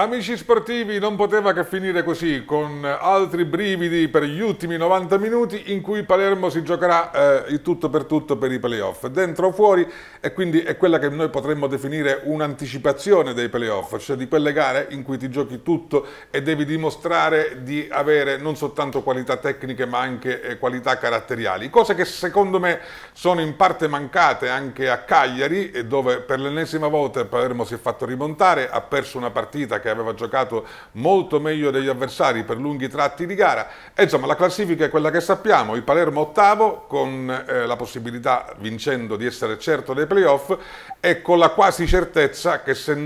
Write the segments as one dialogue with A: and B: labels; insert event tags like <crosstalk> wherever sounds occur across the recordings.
A: Amici sportivi, non poteva che finire così, con altri brividi per gli ultimi 90 minuti in cui Palermo si giocherà eh, il tutto per tutto per i playoff, dentro o fuori, e quindi è quella che noi potremmo definire un'anticipazione dei playoff, cioè di quelle gare in cui ti giochi tutto e devi dimostrare di avere non soltanto qualità tecniche ma anche eh, qualità caratteriali, cose che secondo me sono in parte mancate anche a Cagliari, eh, dove per l'ennesima volta Palermo si è fatto rimontare, ha perso una partita che che aveva giocato molto meglio degli avversari per lunghi tratti di gara. E insomma la classifica è quella che sappiamo, il Palermo ottavo con eh, la possibilità vincendo di essere certo dei playoff e con la quasi certezza che se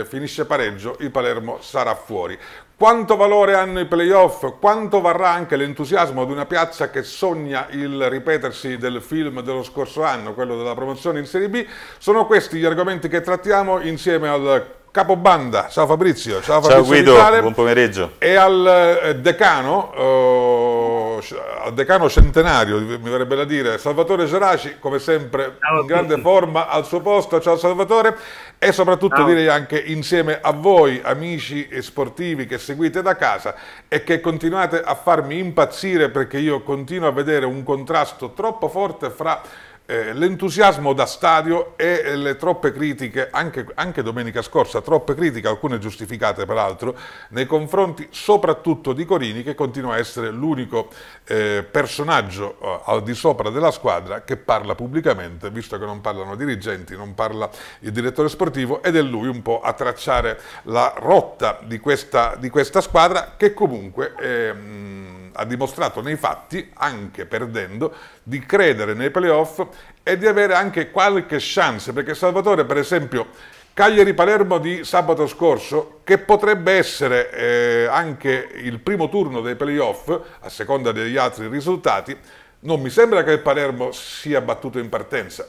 A: eh, finisce pareggio il Palermo sarà fuori. Quanto valore hanno i playoff? Quanto varrà anche l'entusiasmo di una piazza che sogna il ripetersi del film dello scorso anno, quello della promozione in Serie B? Sono questi gli argomenti che trattiamo insieme al Capobanda, ciao Fabrizio, ciao, Fabrizio ciao Guido, Vitale, buon pomeriggio. E al eh, decano, eh, al decano centenario, mi verrebbe da dire, Salvatore Geraci, come sempre ciao in grande forma al suo posto, ciao Salvatore, e soprattutto ciao. direi anche insieme a voi, amici e sportivi che seguite da casa e che continuate a farmi impazzire perché io continuo a vedere un contrasto troppo forte fra eh, l'entusiasmo da stadio e le troppe critiche, anche, anche, domenica scorsa, troppe critiche, alcune giustificate peraltro, nei confronti soprattutto di Corini che continua a essere l'unico eh, personaggio eh, al di sopra della squadra che parla pubblicamente, visto che non parlano dirigenti, non parla il direttore sportivo ed è lui un po' a tracciare la rotta di questa, di questa squadra che comunque... Mh, ehm, ha dimostrato nei fatti, anche perdendo, di credere nei playoff e di avere anche qualche chance, perché Salvatore per esempio Cagliari-Palermo di sabato scorso, che potrebbe essere eh, anche il primo turno dei playoff, a seconda degli altri risultati, non mi sembra che il Palermo sia battuto in partenza.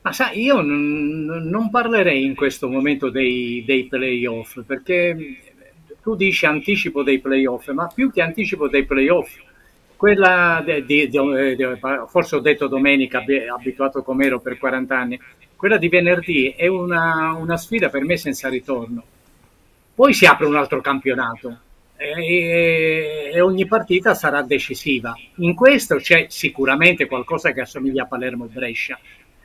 B: Ma sai, io non parlerei in questo momento dei, dei playoff perché tu dici anticipo dei playoff, ma più che anticipo dei playoff, quella di, di, di, forse ho detto domenica, abituato com'ero per 40 anni, quella di venerdì è una, una, sfida per me senza ritorno. Poi si apre un altro campionato e, e ogni partita sarà decisiva. In questo c'è sicuramente qualcosa che assomiglia a Palermo-Brescia,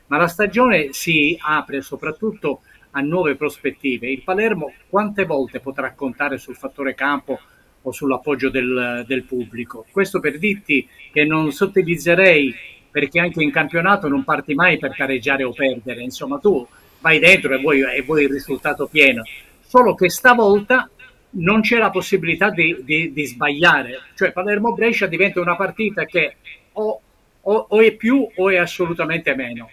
B: ma la stagione si apre soprattutto a nuove prospettive. Il Palermo quante volte potrà contare sul fattore campo o sull'appoggio del, del pubblico? Questo per dirti che non sottilizzerei perché anche in campionato non parti mai per pareggiare o perdere, insomma tu vai dentro e vuoi, e vuoi il risultato pieno, solo che stavolta non c'è la possibilità di, di, di sbagliare, cioè Palermo-Brescia diventa una partita che o, o, o è più o è assolutamente meno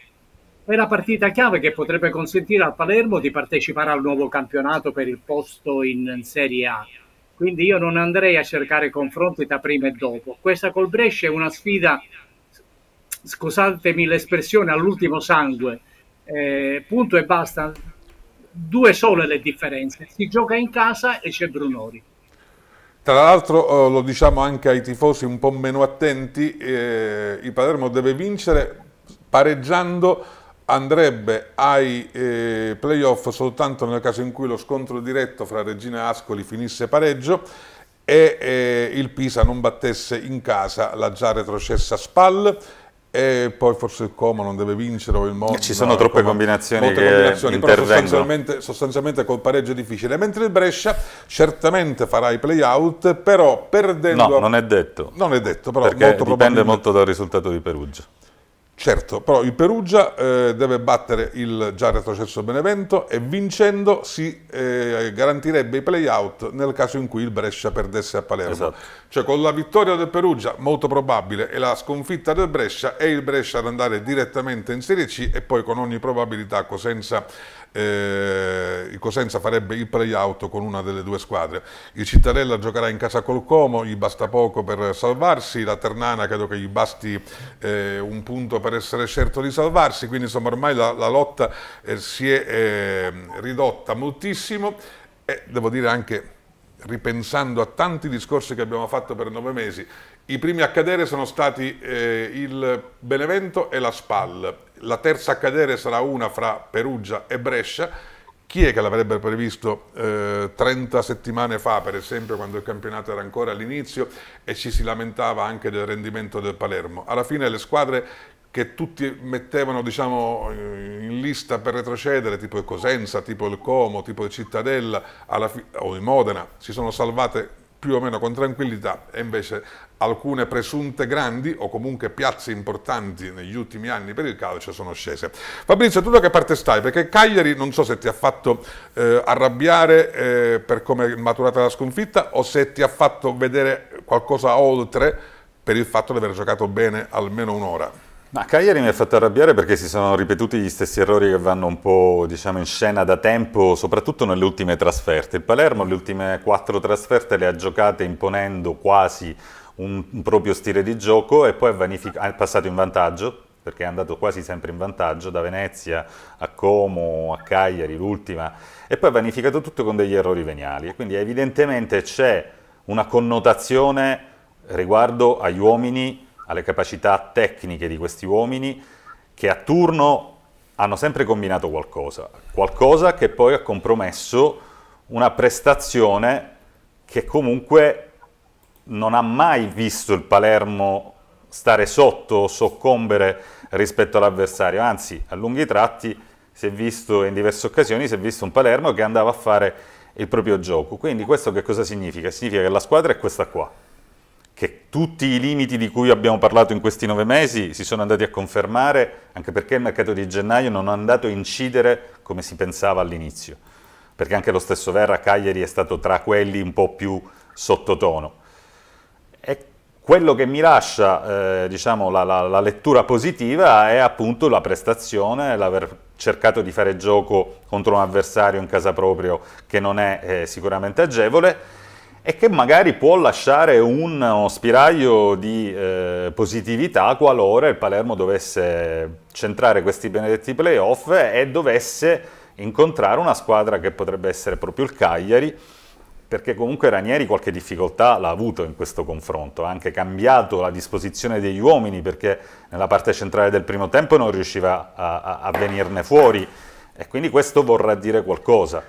B: è la partita chiave che potrebbe consentire al Palermo di partecipare al nuovo campionato per il posto in Serie A. Quindi io non andrei a cercare confronti tra prima e dopo. Questa col Brescia è una sfida, scusatemi l'espressione, all'ultimo sangue. Eh, punto e basta. Due sole le differenze. Si gioca in casa e c'è Brunori.
A: Tra l'altro eh, lo diciamo anche ai tifosi un po' meno attenti, eh, il Palermo deve vincere pareggiando andrebbe ai eh, playoff soltanto nel caso in cui lo scontro diretto fra Regina e Ascoli finisse pareggio e eh, il Pisa non battesse in casa la già retrocessa Spal e poi forse il Como non deve vincere o il Monza. Ci sono troppe Como, combinazioni molte combinazioni, però sostanzialmente, sostanzialmente, col pareggio difficile, mentre il Brescia certamente farà i playout, però perdendo... No, non è
C: detto. Non è detto, però Perché molto dipende molto dal risultato di Perugia.
A: Certo, però il Perugia eh, deve battere il già retrocesso Benevento e vincendo si eh, garantirebbe i play-out nel caso in cui il Brescia perdesse a Palermo. Esatto. Cioè con la vittoria del Perugia, molto probabile, e la sconfitta del Brescia, e il Brescia ad andare direttamente in Serie C e poi con ogni probabilità Cosenza eh, Cosenza farebbe il play-out con una delle due squadre. Il Cittadella giocherà in casa col Como, gli basta poco per salvarsi, la Ternana credo che gli basti eh, un punto per per essere certo di salvarsi, quindi insomma ormai la, la lotta eh, si è eh, ridotta moltissimo e devo dire anche ripensando a tanti discorsi che abbiamo fatto per nove mesi, i primi a cadere sono stati eh, il Benevento e la Spal, la terza a cadere sarà una fra Perugia e Brescia, chi è che l'avrebbe previsto eh, 30 settimane fa, per esempio, quando il campionato era ancora all'inizio e ci si lamentava anche del rendimento del Palermo? Alla fine le squadre che tutti mettevano diciamo, eh, in lista per retrocedere, tipo il Cosenza, tipo il Como, tipo il Cittadella o il Modena, si sono salvate più o meno con tranquillità e invece alcune presunte grandi o comunque piazze importanti negli ultimi anni per il calcio sono scese. Fabrizio, tu da che parte stai? Perché Cagliari non so se ti ha fatto eh, arrabbiare eh, per come è maturata la sconfitta o se ti ha fatto vedere qualcosa oltre per il fatto di aver giocato bene almeno un'ora.
C: Ma Cagliari mi ha fatto arrabbiare perché si sono ripetuti gli stessi errori che vanno un po' diciamo, in scena da tempo, soprattutto nelle ultime trasferte. Il Palermo le ultime quattro trasferte le ha giocate imponendo quasi un proprio stile di gioco e poi è passato in vantaggio perché è andato quasi sempre in vantaggio da Venezia a Como, a Cagliari, l'ultima, e poi ha vanificato tutto con degli errori veniali. Quindi evidentemente c'è una connotazione riguardo agli uomini alle capacità tecniche di questi uomini che a turno hanno sempre combinato qualcosa, qualcosa che poi ha compromesso una prestazione che comunque non ha mai visto il Palermo stare sotto o soccombere rispetto all'avversario, anzi a lunghi tratti si è visto in diverse occasioni, si è visto un Palermo che andava a fare il proprio gioco. Quindi questo che cosa significa? Significa che la squadra è questa qua che tutti i limiti di cui abbiamo parlato in questi nove mesi si sono andati a confermare, anche perché il mercato di gennaio non è andato a incidere come si pensava all'inizio, perché anche lo stesso Verra Cagliari è stato tra quelli un po' più sottotono. E quello che mi lascia eh, diciamo, la, la, la lettura positiva è appunto la prestazione, l'aver cercato di fare gioco contro un avversario in casa proprio che non è eh, sicuramente agevole, e che magari può lasciare uno spiraglio di eh, positività qualora il Palermo dovesse centrare questi benedetti playoff e dovesse incontrare una squadra che potrebbe essere proprio il Cagliari, perché comunque Ranieri qualche difficoltà l'ha avuto in questo confronto, ha anche cambiato la disposizione degli uomini perché nella parte centrale del primo tempo non riusciva a, a, a venirne fuori e quindi questo vorrà dire qualcosa.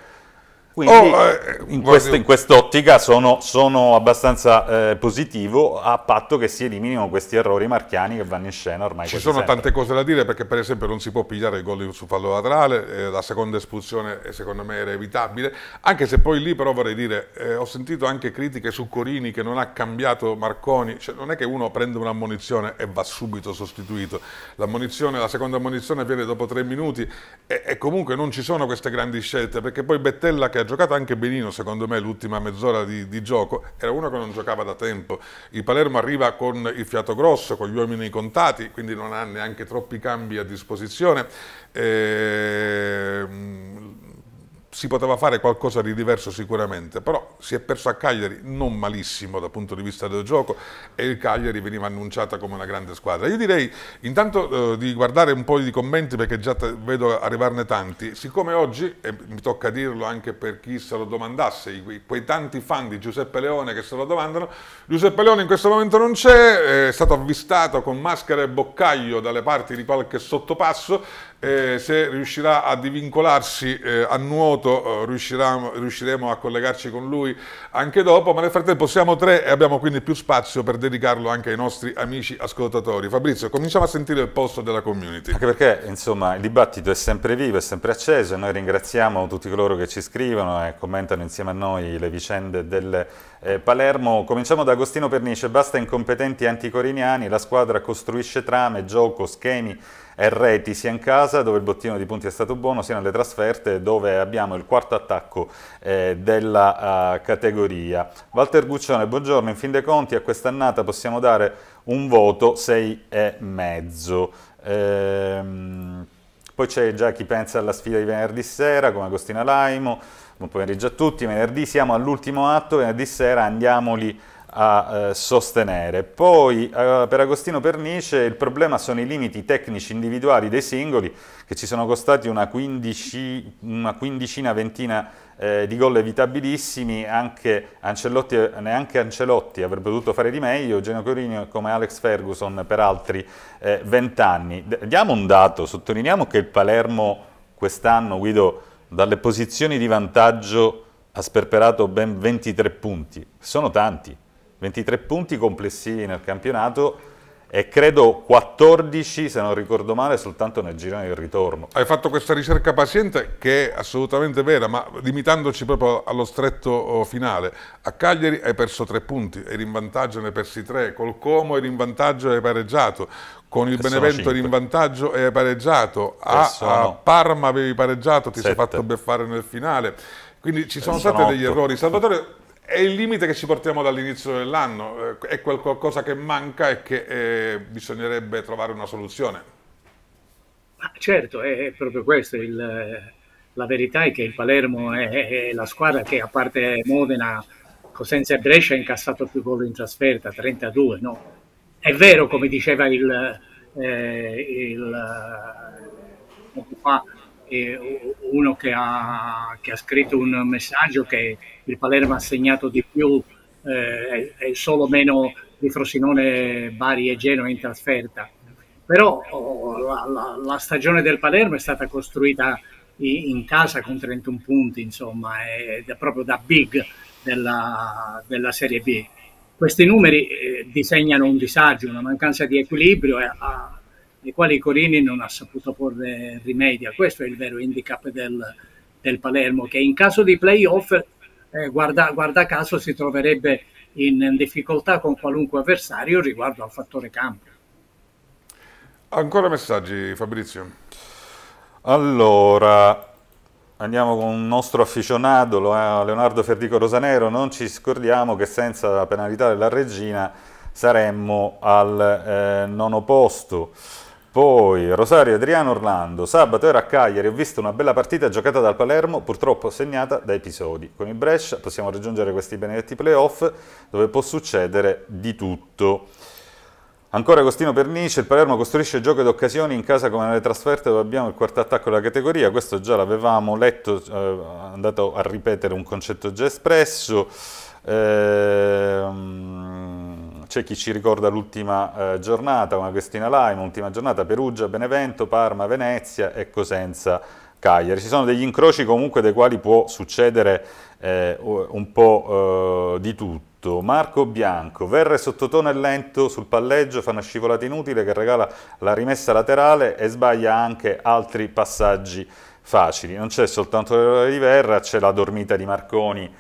C: Quindi oh, eh, in, quest, in, quest'ottica sono, sono abbastanza eh, positivo a patto che si eliminino questi errori marchiani che vanno in scena ormai. Ci sono sempre. tante
A: cose da dire perché per esempio non si può pigliare il gol su fallo laterale, eh, la seconda espulsione secondo me era evitabile, anche se poi lì però vorrei dire, eh, ho sentito anche critiche su Corini che non ha cambiato Marconi, cioè, non è che uno prende un'ammonizione e va subito sostituito, l'ammonizione, la seconda ammonizione viene dopo tre minuti e, e comunque non ci sono queste grandi scelte perché poi Bettella che ha giocato anche benino secondo me l'ultima mezz'ora di, di, gioco, era uno che non giocava da tempo. Il Palermo arriva con il fiato grosso, con gli uomini contati, quindi non ha neanche troppi cambi a disposizione. Ehm, si poteva fare qualcosa di diverso sicuramente, però si è perso a Cagliari non malissimo dal punto di vista del gioco e il Cagliari veniva annunciata come una grande squadra. Io direi intanto eh, di guardare un po' di commenti perché già vedo arrivarne tanti, siccome oggi, e mi tocca dirlo anche per chi se lo domandasse, quei, quei tanti fan di Giuseppe Leone che se lo domandano, Giuseppe Leone in questo momento non c'è, è stato avvistato con maschera e boccaglio dalle parti di qualche sottopasso, eh, se riuscirà a divincolarsi eh, a nuoto eh, riusciremo a collegarci con lui anche dopo, ma nel frattempo siamo tre e abbiamo quindi più spazio per dedicarlo anche ai nostri amici ascoltatori.
C: Fabrizio, cominciamo a sentire il posto della community. Anche perché insomma il dibattito è sempre vivo, è sempre acceso e noi ringraziamo tutti coloro che ci scrivono e commentano insieme a noi le vicende del eh, Palermo. Cominciamo da Agostino Pernice, basta incompetenti anticoriniani, la squadra costruisce trame, gioco, schemi reti sia in casa dove il bottino di punti è stato buono sia nelle trasferte dove abbiamo il quarto attacco eh, della uh, categoria. Walter Guccione, buongiorno, in fin dei conti a quest'annata possiamo dare un voto 6,5. Ehm, poi c'è già chi pensa alla sfida di venerdì sera come Agostina Laimo, buon pomeriggio a tutti, venerdì siamo all'ultimo atto, venerdì sera andiamoli a eh, sostenere. Poi eh, per Agostino Pernice il problema sono i limiti tecnici individuali dei singoli che ci sono costati una, quindici, una quindicina, ventina eh, di gol evitabilissimi, anche Ancelotti, neanche Ancelotti avrebbe potuto fare di meglio, Geno Corinio come Alex Ferguson per altri eh, vent'anni. diamo un dato, sottolineiamo che il Palermo quest'anno, Guido, dalle posizioni di vantaggio ha sperperato ben 23 punti, sono tanti. 23 punti complessivi nel campionato e credo 14, se non ricordo male, soltanto nel girone del ritorno.
A: Hai fatto questa ricerca paziente che è assolutamente vera, ma limitandoci proprio allo stretto oh, finale. A Cagliari hai perso 3 punti, eri in vantaggio ne hai persi 3, col Como eri in vantaggio e hai pareggiato, con il Benevento eri in vantaggio e hai pareggiato, a, a Parma avevi pareggiato, ti Sette. sei fatto beffare nel finale. Quindi ci sono, eh, sono stati degli errori. Salvatore, è il limite che ci portiamo dall'inizio dell'anno, eh, è quel qualcosa che manca e che eh, bisognerebbe trovare una soluzione.
B: Ma certo, è proprio questo. Il, la verità è che il Palermo è, è, la squadra che a parte Modena, Cosenza e Brescia ha incassato più gol in trasferta, 32. No? È vero, come diceva il, eh, il uno che ha, che ha, scritto un messaggio che il Palermo ha segnato di più eh, e solo meno di Frosinone, Bari e Genoa in trasferta. Però oh, la, la, la, stagione del Palermo è stata costruita in, in casa con 31 punti, insomma, ed è proprio da big della, della Serie B. Questi numeri eh, disegnano un disagio, una mancanza di equilibrio. Eh, nei quali Corini non ha saputo porre rimedio. Questo è il vero handicap del, del Palermo, che in caso di playoff, eh, guarda, guarda, caso, si troverebbe in difficoltà con qualunque avversario riguardo al fattore campo.
C: Ancora messaggi, Fabrizio. Allora, andiamo con un nostro afficionato, Leonardo Ferdico Rosanero. Non ci scordiamo che senza la penalità della regina saremmo al eh, nono posto. Poi Rosario Adriano Orlando, sabato era a Cagliari, ho visto una bella partita giocata dal Palermo, purtroppo segnata da episodi. Con il Brescia possiamo raggiungere questi benedetti playoff dove può succedere di tutto. Ancora Agostino Pernice, il Palermo costruisce gioco ed occasioni in casa come nelle trasferte dove abbiamo il quarto attacco della categoria, questo già l'avevamo letto, eh, andato a ripetere un concetto già espresso. Ehm c'è chi ci ricorda l'ultima eh, giornata, una Questina Lime, ultima giornata Perugia, Benevento, Parma, Venezia e Cosenza. Cagliari. Ci sono degli incroci comunque dei quali può succedere eh, un po' eh, di tutto. Marco Bianco, Verre sottotono e lento sul palleggio, fa una scivolata inutile che regala la rimessa laterale e sbaglia anche altri passaggi facili. Non c'è soltanto l'errore di Verra, c'è la dormita di Marconi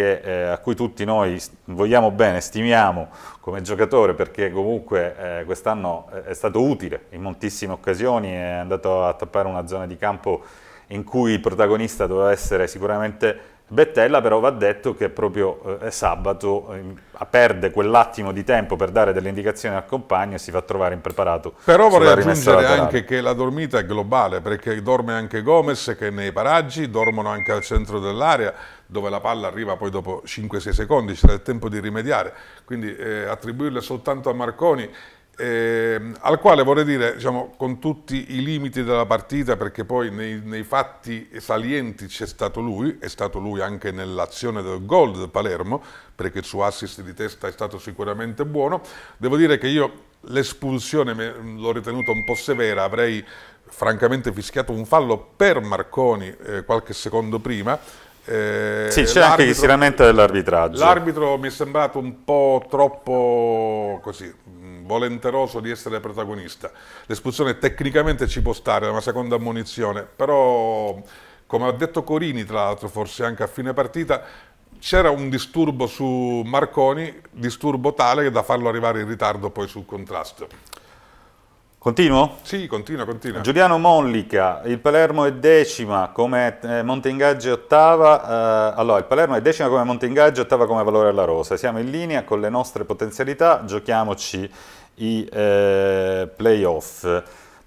C: che, eh, a cui tutti noi vogliamo bene, stimiamo come giocatore perché comunque eh, quest'anno eh, è stato utile in moltissime occasioni, è andato a tappare una zona di campo in cui il protagonista doveva essere sicuramente Bettella però va detto che proprio eh, sabato eh, perde quell'attimo di tempo per dare delle indicazioni al compagno e si fa trovare impreparato. Però vorrei aggiungere laterale. anche che la dormita è globale perché dorme anche Gomez che
A: nei paraggi, dormono anche al centro dell'area dove la palla arriva poi dopo 5-6 secondi, c'era il tempo di rimediare. Quindi eh, attribuirle soltanto a Marconi eh, al quale vorrei dire, diciamo, con tutti i limiti della partita, perché poi nei, nei fatti salienti c'è stato lui, è stato lui anche nell'azione del gol del Palermo, perché il suo assist di testa è stato sicuramente buono, devo dire che io l'espulsione l'ho ritenuta un po' severa, avrei francamente fischiato un fallo per Marconi eh, qualche secondo prima, eh, sì, c'è anche chi si lamenta dell'arbitraggio. L'arbitro mi è sembrato un po' troppo così, volenteroso di essere protagonista. L'espulsione tecnicamente ci può stare, è una seconda ammonizione, però come ha detto Corini, tra l'altro forse anche a fine partita, c'era un disturbo su Marconi, disturbo tale da farlo arrivare in ritardo poi sul contrasto. Continuo? Sì, continua, continua.
C: Giuliano Mollica, il Palermo è decima come eh, Montengaggio ottava, eh, allora il Palermo è decima come Montengaggio ottava come valore alla rosa, siamo in linea con le nostre potenzialità, giochiamoci i eh, playoff.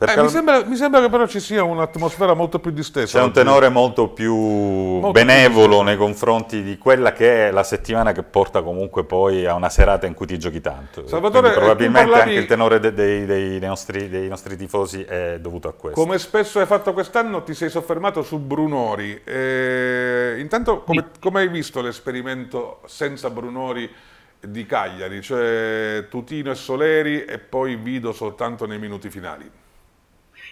C: Eh, mi,
A: sembra, mi, sembra, che però ci sia un'atmosfera molto più distesa. C'è un tenore
C: molto più molto benevolo più nei confronti di quella che è la settimana che porta comunque poi a una serata in cui ti giochi tanto. Salvatore, Quindi eh, probabilmente parlavi... anche il tenore dei, dei, dei, nostri, dei, nostri, tifosi è dovuto a questo. Come
A: spesso hai fatto quest'anno, ti sei soffermato su Brunori. E... Eh, intanto, come, come hai visto l'esperimento senza Brunori? di Cagliari, cioè Tutino e Soleri e poi Vido soltanto nei minuti finali.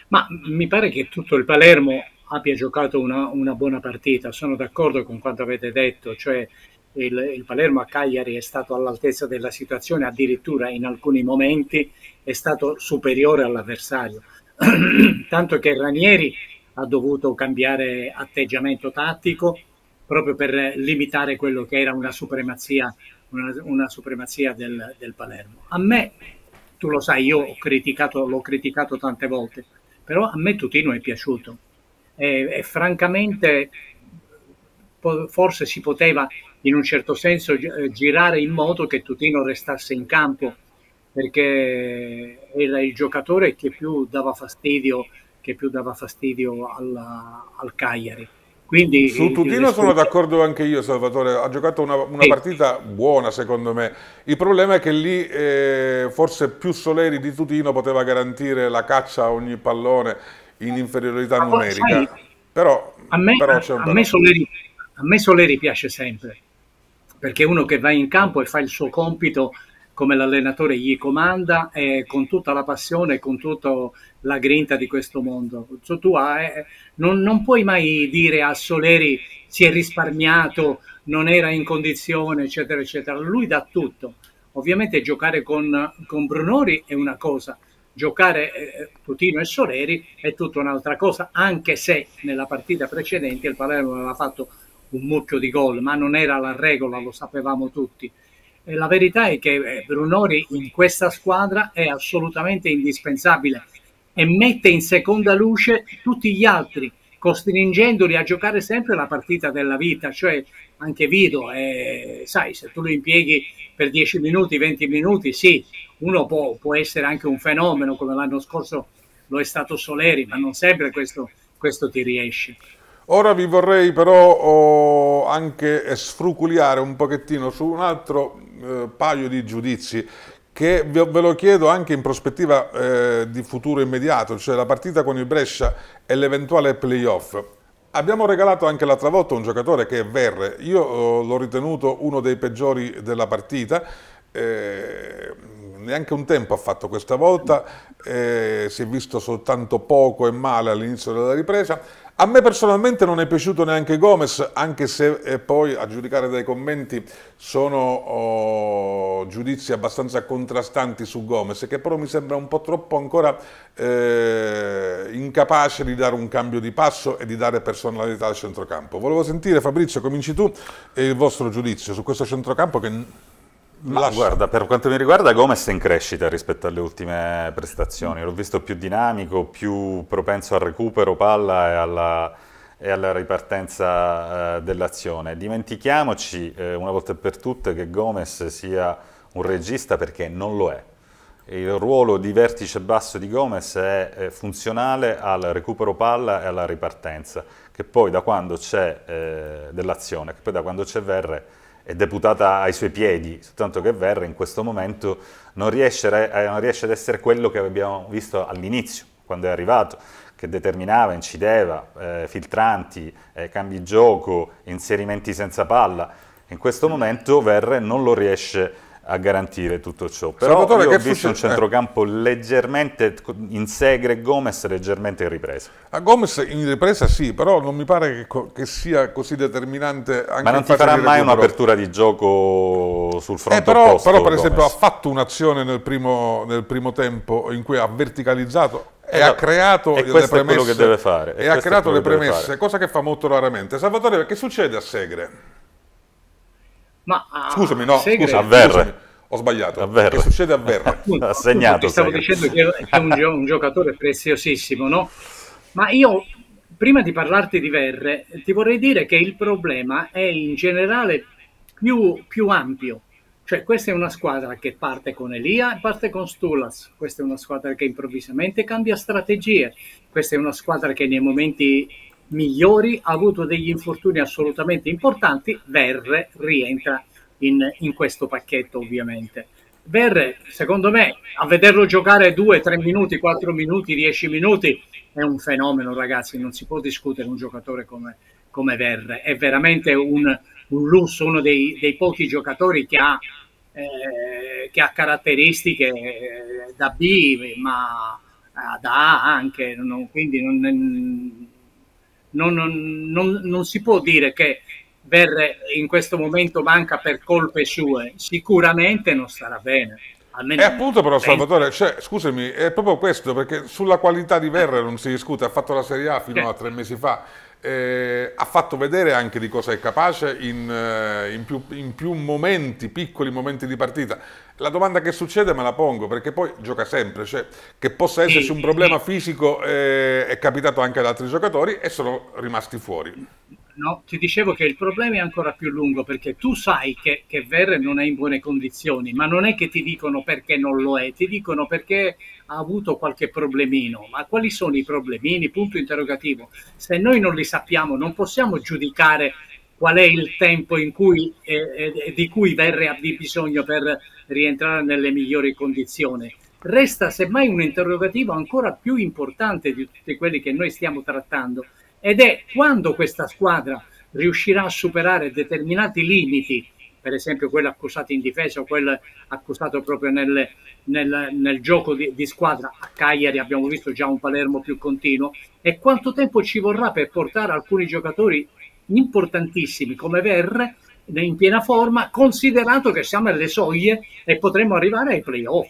B: Ma mi pare che tutto il Palermo
A: abbia giocato
B: una, una buona partita, sono d'accordo con quanto avete detto, cioè il, il, Palermo a Cagliari è stato all'altezza della situazione, addirittura in alcuni momenti è stato superiore all'avversario, <clears throat> tanto che Ranieri ha dovuto cambiare atteggiamento tattico proprio per limitare quello che era una supremazia, una, una supremazia del, del Palermo. A me, tu lo sai, io ho criticato, l'ho criticato tante volte, però a me Tutino è piaciuto e, e francamente po- forse si poteva in un certo senso gi- eh, girare in modo che Tutino restasse in campo perché era il giocatore che più dava fastidio, più dava fastidio alla, al
A: Cagliari quindi, Su Tutino sono d'accordo anche io, Salvatore, ha giocato una, una sì. partita buona secondo me. Il problema è che lì eh, forse più Soleri di Tutino poteva garantire la caccia a ogni pallone in inferiorità Ma numerica. Sai, però, a me, però a, me Soleri, a me Soleri piace sempre, perché è uno che va
B: in campo e fa il suo compito come l'allenatore gli comanda eh, con tutta la passione e con tutta la grinta di questo mondo. So, tu hai, ah, eh, non, non, puoi mai dire a Soleri si è risparmiato, non era in condizione, eccetera, eccetera. Lui dà tutto. Ovviamente giocare con, con Brunori è una cosa, giocare eh, Tutino e Soleri è tutta un'altra cosa, anche se nella partita precedente il Palermo aveva fatto un mucchio di gol, ma non era la regola, lo sapevamo tutti. Eh, la verità è che eh, Brunori in questa squadra è assolutamente indispensabile e mette in seconda luce tutti gli altri, costringendoli a giocare sempre la partita della vita, cioè anche Vito, eh, sai, se tu lo impieghi per 10 minuti, 20 minuti, sì, uno può, può essere anche un fenomeno, come l'anno scorso lo è stato Soleri, ma non sempre questo, questo ti riesce.
A: Ora vi vorrei però oh, anche sfruculiare un pochettino su un altro eh, paio di giudizi che ve lo chiedo anche in prospettiva eh, di futuro immediato, cioè la partita con il Brescia e l'eventuale playoff. Abbiamo regalato anche l'altra volta un giocatore che è Verre, io eh, l'ho ritenuto uno dei peggiori della partita, eh, neanche un tempo ha fatto questa volta, eh, si è visto soltanto poco e male all'inizio della ripresa, a me personalmente non è piaciuto neanche Gomez, anche se eh, poi a giudicare dai commenti sono oh, giudizi abbastanza contrastanti su Gomez, che però mi sembra un po' troppo ancora eh, incapace di dare un cambio di passo e di dare personalità al centrocampo. Volevo sentire Fabrizio, cominci tu e eh, il vostro giudizio su questo centrocampo che ma guarda,
C: per quanto mi riguarda Gomez è in crescita rispetto alle ultime prestazioni, l'ho visto più dinamico, più propenso al recupero palla e alla, e alla ripartenza eh, dell'azione. Dimentichiamoci eh, una volta per tutte che Gomez sia un regista perché non lo è. Il ruolo di vertice basso di Gomez è, funzionale al recupero palla e alla ripartenza, che poi da quando c'è eh, dell'azione, che poi da quando c'è Verre è deputata ai suoi piedi, soltanto che Verre in questo momento non riesce, eh, non riesce ad essere quello che abbiamo visto all'inizio, quando è arrivato, che determinava, incideva, eh, filtranti, eh, cambi gioco, inserimenti senza palla. In questo momento Verre non lo riesce a a garantire tutto ciò. Però Salvatore, io ho visto un centrocampo eh. leggermente in segre e Gomez leggermente in ripresa.
A: A Gomez in ripresa sì, però non mi pare che, che sia così determinante anche Ma non ti farà mai un'apertura
C: di gioco sul eh,
A: fronte eh, però, opposto, Però per esempio ha fatto un'azione nel, nel primo tempo in cui ha verticalizzato eh, e allora, ha creato e le premesse, e, e ha creato le premesse cosa che fa molto raramente. Salvatore, che succede a Segre? Ma a ah, scusami, no, segreto, scusa, a Verre. Scusami, ho sbagliato. A Che succede a Verre? ha segnato. Appunto, stavo segreto. dicendo che
B: è un, gio- un giocatore preziosissimo, no? Ma io prima di parlarti di Verre, ti vorrei dire che il problema è in generale più, più, ampio. Cioè, questa è una squadra che parte con Elia e parte con Stulas. Questa è una squadra che improvvisamente cambia strategie. Questa è una squadra che nei momenti migliori, ha avuto degli infortuni assolutamente importanti, Verre rientra in, in questo pacchetto ovviamente. Verre, secondo me, a vederlo giocare 2, 3 minuti, 4 minuti, 10 minuti, è un fenomeno ragazzi, non si può discutere un giocatore come, come Verre, è veramente un, un lusso, uno dei, dei, pochi giocatori che ha, eh, che ha caratteristiche eh, da B, ma eh, da A anche, non, quindi non, non, non, non si può dire che Verre in questo momento manca per colpe sue, sicuramente non starà bene. E appunto
A: però Salvatore, cioè, scusami, è proprio questo, perché sulla qualità di Verre non si discute, ha fatto la Serie A fino a eh. tre mesi fa, eh, ha fatto vedere anche di cosa è capace in, eh, in, più, in più momenti, piccoli momenti di partita la domanda che succede me la pongo, perché poi gioca sempre, cioè che possa esserci un problema fisico eh, è capitato anche ad altri giocatori e sono rimasti fuori.
B: No, ti dicevo che il problema è ancora più lungo perché tu sai che, che Verre non è in buone condizioni, ma non è che ti dicono perché non lo è, ti dicono perché ha avuto qualche problemino. Ma quali sono i problemini? Punto interrogativo. Se noi non li sappiamo, non possiamo giudicare qual è il tempo cui, eh, di cui Verre ha bisogno per rientrare nelle migliori condizioni. Resta semmai un interrogativo ancora più importante di tutti quelli che noi stiamo trattando ed è quando questa squadra riuscirà a superare determinati limiti, per esempio quello accusato in difesa o quello accusato proprio nel, nel, nel gioco di, di squadra. A Cagliari abbiamo visto già un Palermo più continuo e quanto tempo ci vorrà per portare alcuni giocatori importantissimi come Verre in piena forma, considerato che siamo alle soglie e potremmo arrivare ai playoff.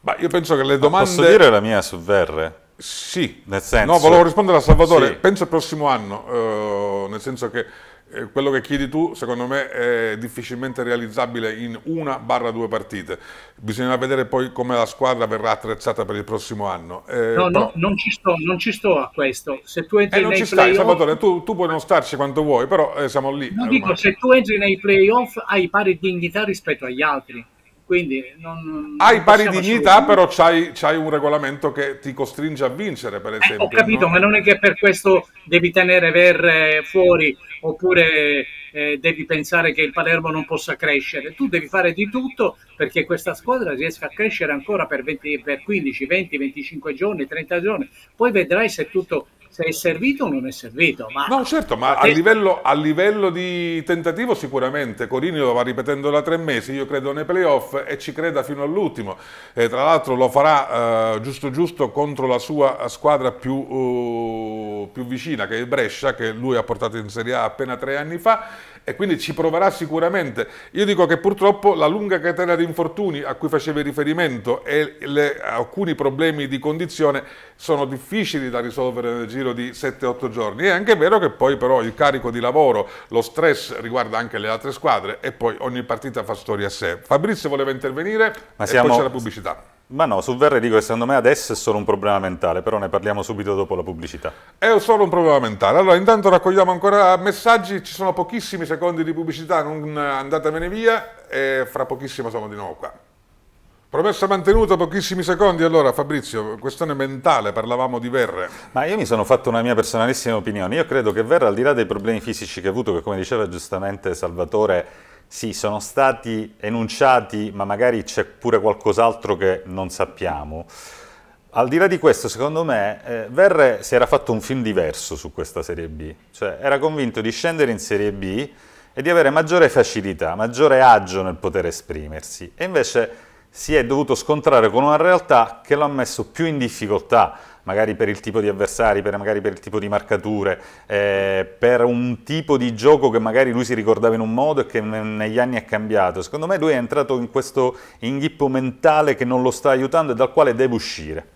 A: Ma io penso che le
B: domande... Ma posso dire
C: la mia su Verre? Sì. Nel senso... No, volevo rispondere a Salvatore, sì.
A: penso al prossimo anno, eh, nel senso che eh, quello che chiedi tu secondo me è difficilmente realizzabile in una barra due partite, bisognerà vedere poi come la squadra verrà attrezzata per il prossimo anno. Eh, no, però... no,
B: non ci, sto, non ci sto a
A: questo, se tu entri eh, non ci stai, Salvatore, tu, tu, puoi non starci quanto vuoi, però eh, siamo lì. No, eh, dico, se
B: tu entri nei playoff hai pari dignità
A: rispetto agli altri.
B: Quindi non, non Hai pari dignità, solo... però
A: c'hai, un regolamento che ti costringe a vincere, per esempio. Eh, ho capito, no? ma non è che per questo devi tenere Verre
B: fuori oppure eh, devi pensare che il Palermo non possa crescere. Tu devi fare di tutto perché questa squadra riesca a crescere ancora per, 20, per 15, 20, 25 giorni, 30 giorni. Poi vedrai se tutto se è servito o non è servito. Ma...
A: No, certo, ma a cioè, livello, a livello, di tentativo sicuramente Corini lo va ripetendo da tre mesi, io credo nei playoff e ci creda fino all'ultimo. Eh, tra l'altro lo farà eh, giusto giusto contro la sua squadra più, uh, più vicina, che è il Brescia, che lui ha portato in Serie A appena tre anni fa e quindi ci proverà sicuramente. Io dico che purtroppo la lunga catena di infortuni a cui facevi riferimento e le, alcuni problemi di condizione sono difficili da risolvere nel giro di 7-8 giorni. È anche vero che poi però il carico di lavoro, lo stress riguarda anche le altre squadre e poi ogni partita fa storia a sé. Fabrizio voleva intervenire Ma siamo... e poi c'è la
C: pubblicità. Ma no, su che secondo me adesso è solo un problema mentale, però ne parliamo subito dopo la pubblicità.
A: È solo un problema mentale. Allora, intanto raccogliamo ancora messaggi, ci sono pochissimi secondi di pubblicità, non andatevene via e fra pochissimo sono di nuovo qua. Promessa mantenuta, pochissimi secondi. Allora, Fabrizio,
C: questione mentale, parlavamo di Verre. Ma io mi sono fatto una mia personalissima opinione. Io credo che Verre, al di là dei problemi fisici che ha avuto, che come diceva giustamente Salvatore sì, sono stati enunciati, ma magari c'è pure qualcos'altro che non sappiamo. Al di là di questo, secondo me, eh, Verre si era fatto un film diverso su questa Serie B, cioè era convinto di scendere in Serie B e di avere maggiore facilità, maggiore agio nel poter esprimersi. E invece si è dovuto scontrare con una realtà che lo ha messo più in difficoltà, magari per il tipo di avversari, per, magari per il tipo di marcature, eh, per un tipo di gioco che magari lui si ricordava in un modo e che negli anni è cambiato. Secondo me lui è entrato in questo inghippo mentale che non lo sta aiutando e dal quale deve uscire.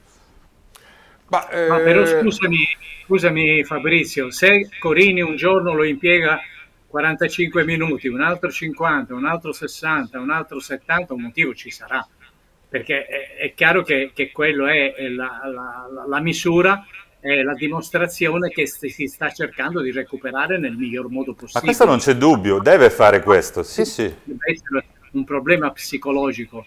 B: Ma, eh... Ma però eh, scusami, scusami Fabrizio, se Corini un giorno lo impiega 45 minuti, un altro 50, un altro 60, un altro 70, un motivo ci sarà, perché è, è chiaro che, che quello è, è la, la, la, misura, è la dimostrazione che si, si sta cercando di recuperare nel miglior modo possibile. Ma questo non c'è
C: dubbio, deve fare questo, sì sì.
B: Deve essere un problema psicologico.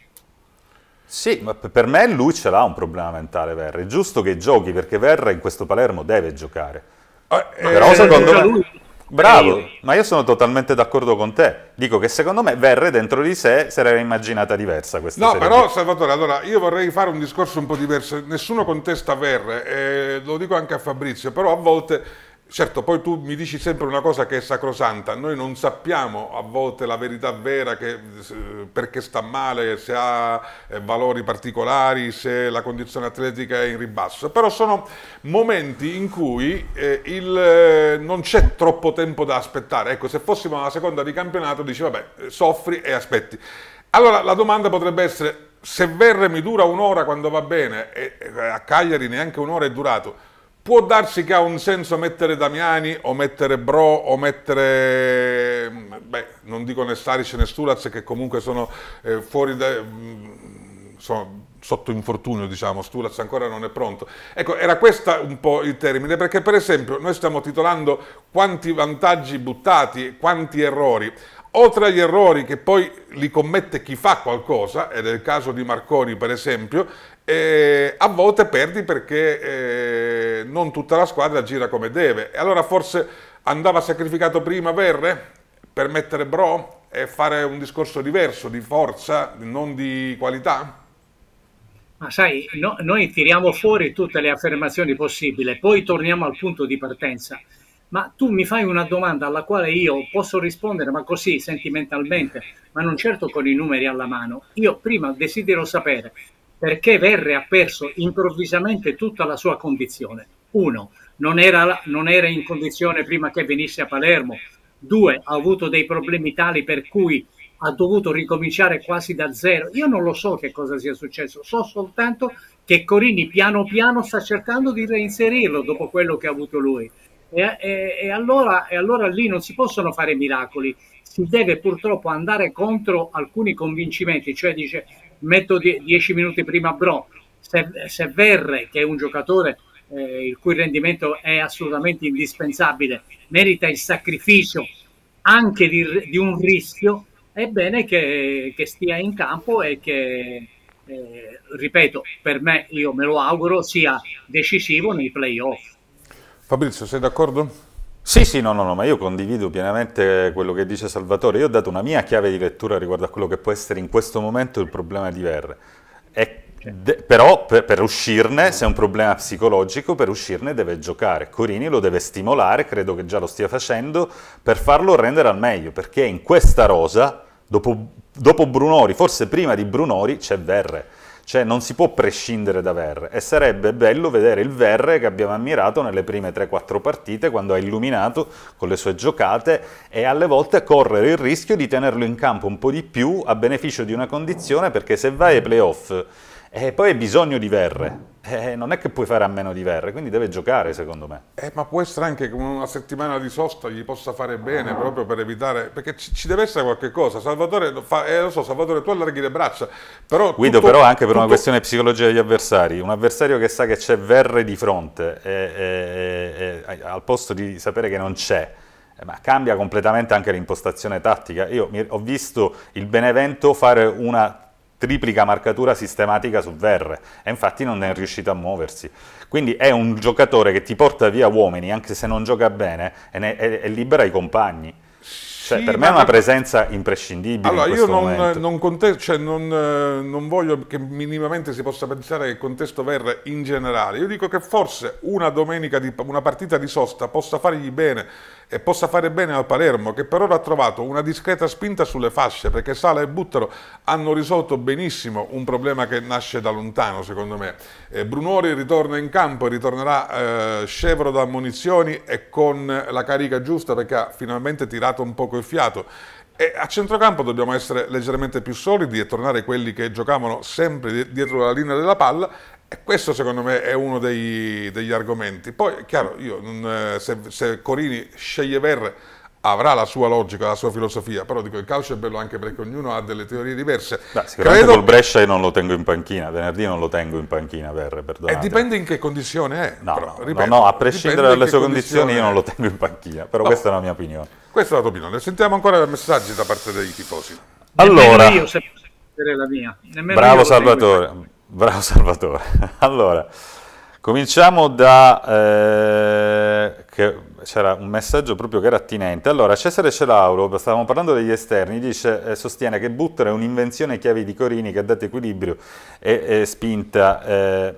C: Sì, ma per me lui ce l'ha un problema mentale, Verra. È giusto che giochi, perché Verra in questo Palermo deve giocare.
A: Eh, però eh, secondo me... Lui
C: Bravo, ma io sono totalmente d'accordo con te. Dico che secondo me Verre dentro di sé sarebbe immaginata diversa questa No, però di...
A: Salvatore, allora io vorrei fare un discorso un po' diverso. Nessuno contesta Verre, eh, lo dico anche a Fabrizio, però a volte Certo, poi tu mi dici sempre una cosa che è sacrosanta, noi non sappiamo a volte la verità vera che, perché sta male, se ha eh, valori particolari, se la condizione atletica è in ribasso, però sono momenti in cui eh, il, eh, non c'è troppo tempo da aspettare, ecco se fossimo alla seconda di campionato dici vabbè eh, soffri e aspetti. Allora la domanda potrebbe essere se Verre mi dura un'ora quando va bene e a Cagliari neanche un'ora è durato, Può darsi che ha un senso mettere Damiani o mettere Bro o mettere, beh, non dico né Saric né Stulaz che comunque sono eh, fuori da, mm, sono sotto infortunio, diciamo, Stulaz ancora non è pronto. Ecco, era questo un po' il termine, perché per esempio noi stiamo titolando quanti vantaggi buttati, quanti errori. Oltre agli errori che poi li commette chi fa qualcosa, ed è il caso di Marconi per esempio, e a volte perdi perché eh, non tutta la squadra gira come deve. E allora forse andava sacrificato prima Verre per mettere Bro e fare un discorso diverso di forza, non di qualità?
B: Ma sai, no, noi tiriamo fuori tutte le affermazioni possibili, poi torniamo al punto di partenza. Ma tu mi fai una domanda alla quale io posso rispondere, ma così sentimentalmente, ma non certo con i numeri alla mano. Io prima desidero sapere perché Verre ha perso improvvisamente tutta la sua condizione. Uno, non era, non era, in condizione prima che venisse a Palermo. Due, ha avuto dei problemi tali per cui ha dovuto ricominciare quasi da zero. Io non lo so che cosa sia successo, so soltanto che Corini piano piano sta cercando di reinserirlo dopo quello che ha avuto lui. E, e, e, allora, e allora lì non si possono fare miracoli si deve purtroppo andare contro alcuni convincimenti, cioè dice metto 10 minuti prima Bro, se, se Verre, che è un giocatore eh, il cui rendimento è assolutamente indispensabile, merita il sacrificio anche di, di un rischio, è bene che, che, stia in campo e che, eh, ripeto, per me, io me lo auguro, sia decisivo nei playoff.
A: Fabrizio, sei d'accordo?
C: Sì, sì, no, no, no, ma io condivido pienamente quello che dice Salvatore. Io ho dato una mia chiave di lettura riguardo a quello che può essere in questo momento il problema di Verre. però per, per, uscirne, se è un problema psicologico, per uscirne deve giocare. Corini lo deve stimolare, credo che già lo stia facendo, per farlo rendere al meglio, perché in questa rosa, dopo, dopo Brunori, forse prima di Brunori, c'è Verre. Cioè non si può prescindere da Verre e sarebbe bello vedere il Verre che abbiamo ammirato nelle prime 3-4 partite quando ha illuminato con le sue giocate e alle volte correre il rischio di tenerlo in campo un po' di più a beneficio di una condizione perché se vai ai playoff e eh, poi hai bisogno di verre. Eh, non è che puoi fare a meno di verre, quindi deve giocare secondo me.
A: Eh, ma può essere anche che una settimana di sosta gli possa fare bene proprio per evitare, perché ci, ci deve essere qualche cosa. Salvatore, fa, eh, lo so, Salvatore, tu allarghi le braccia, però... Guido, tutto, però anche per tutto... una questione
C: psicologica degli avversari, un avversario che sa che c'è verre di fronte, e, e, e, al posto di sapere che non c'è, eh, ma cambia completamente anche l'impostazione tattica. Io mi, ho visto il Benevento fare una triplica marcatura sistematica su Verre e infatti non è riuscito a muoversi. Quindi è un giocatore che ti porta via uomini anche se non gioca bene e, ne, e, e libera i compagni. Cioè, sì, per me è una presenza imprescindibile. Allora, io non,
A: non, contesto, cioè non, eh, non, voglio che minimamente si possa pensare che contesto Verre in generale. Io dico che forse una domenica, di, una partita di sosta possa fargli bene e possa fare bene al Palermo che per ora ha trovato una discreta spinta sulle fasce perché Sala e Buttaro hanno risolto benissimo un problema che nasce da lontano secondo me. Eh, Brunori ritorna in campo e ritornerà eh, scevro da munizioni e con la carica giusta perché ha finalmente tirato un poco il fiato. E a centrocampo dobbiamo essere leggermente più solidi e tornare quelli che giocavano sempre dietro la linea della palla e questo secondo me è uno dei, degli argomenti. Poi, chiaro, io, se, se, Corini sceglie Verre avrà la sua logica, la sua filosofia, però dico il calcio è bello anche perché ognuno ha delle teorie diverse. Beh, sicuramente Credo... col
C: Brescia io non lo tengo in panchina, venerdì non lo tengo in panchina Verre, perdonate. E
A: dipende in che condizione è. No, però, no, ripeto, no, no, a prescindere dalle sue condizioni io non
C: lo tengo in panchina, però no. questa è la mia opinione.
A: Questa è la tua opinione. Sentiamo ancora messaggi da parte dei tifosi. Allora... Nemmeno io, se... posso la mia. Nemmeno Bravo
C: Salvatore. Bravo Salvatore. <laughs> Allora, cominciamo da... Eh, c'era un messaggio proprio che era attinente. Allora, Cesare Celauro, stavamo parlando degli esterni, dice, eh, sostiene che Butter è un'invenzione chiave di Corini che ha dato equilibrio e, e spinta eh,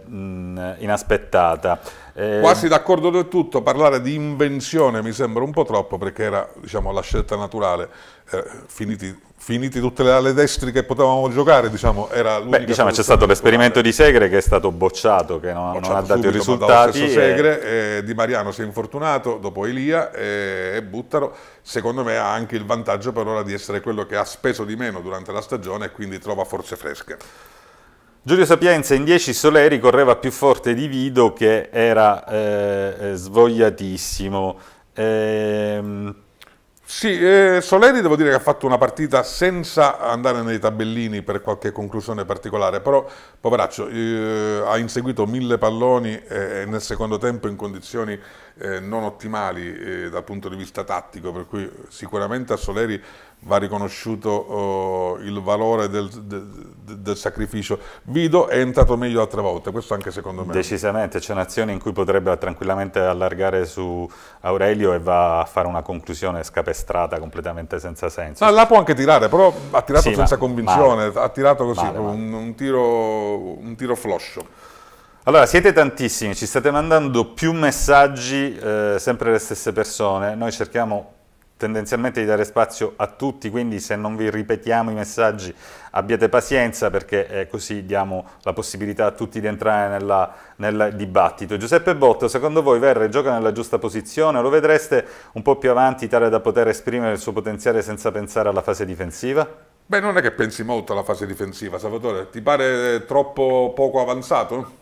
C: inaspettata. Eh, Quasi d'accordo del tutto, parlare di invenzione mi sembra un po'
A: troppo perché era diciamo, la scelta naturale, eh, finiti finiti tutte le alle destre che potevamo giocare, diciamo, era l'unica Beh, diciamo c'è stato l'esperimento
C: di Segre che è stato bocciato, che non, bocciato non ha dato i risultati. E... Eh. Segre,
A: eh, Di Mariano si è infortunato, dopo Elia eh, e Buttaro, secondo me ha anche il vantaggio per ora di essere quello che ha speso di meno durante la stagione
C: e quindi trova forze fresche. Giulio Sapienza in 10 Soleri correva più forte di Vido che era eh, eh svogliatissimo. Ehm
A: sì, eh, Soleri devo dire che ha fatto una partita senza andare nei tabellini per qualche conclusione particolare, però poveraccio eh, ha inseguito mille palloni eh, nel secondo tempo in condizioni eh, non ottimali eh, dal punto di vista tattico, per cui sicuramente a Soleri va riconosciuto oh, il valore
C: del, del, del, sacrificio. Vido è entrato meglio altre volte, questo anche secondo me. Decisamente, c'è un'azione in cui potrebbe tranquillamente allargare su Aurelio e va a fare una conclusione scapestrata completamente senza senso.
A: No, ah, la può anche tirare, però ha tirato sì, senza ma, convinzione, male. ha
C: tirato così, male, male. Un, un, tiro, un tiro floscio. Allora, siete tantissimi, ci state mandando più messaggi, eh, sempre le stesse persone, noi cerchiamo tendenzialmente di dare spazio a tutti, quindi se non vi ripetiamo i messaggi abbiate pazienza perché eh, così diamo la possibilità a tutti di entrare nella, nel dibattito. Giuseppe Botto, secondo voi Verre gioca nella giusta posizione? Lo vedreste un po' più avanti tale da poter esprimere il suo potenziale senza pensare alla fase difensiva? Beh, non è che pensi molto alla fase difensiva, Salvatore. Ti pare eh, troppo poco avanzato?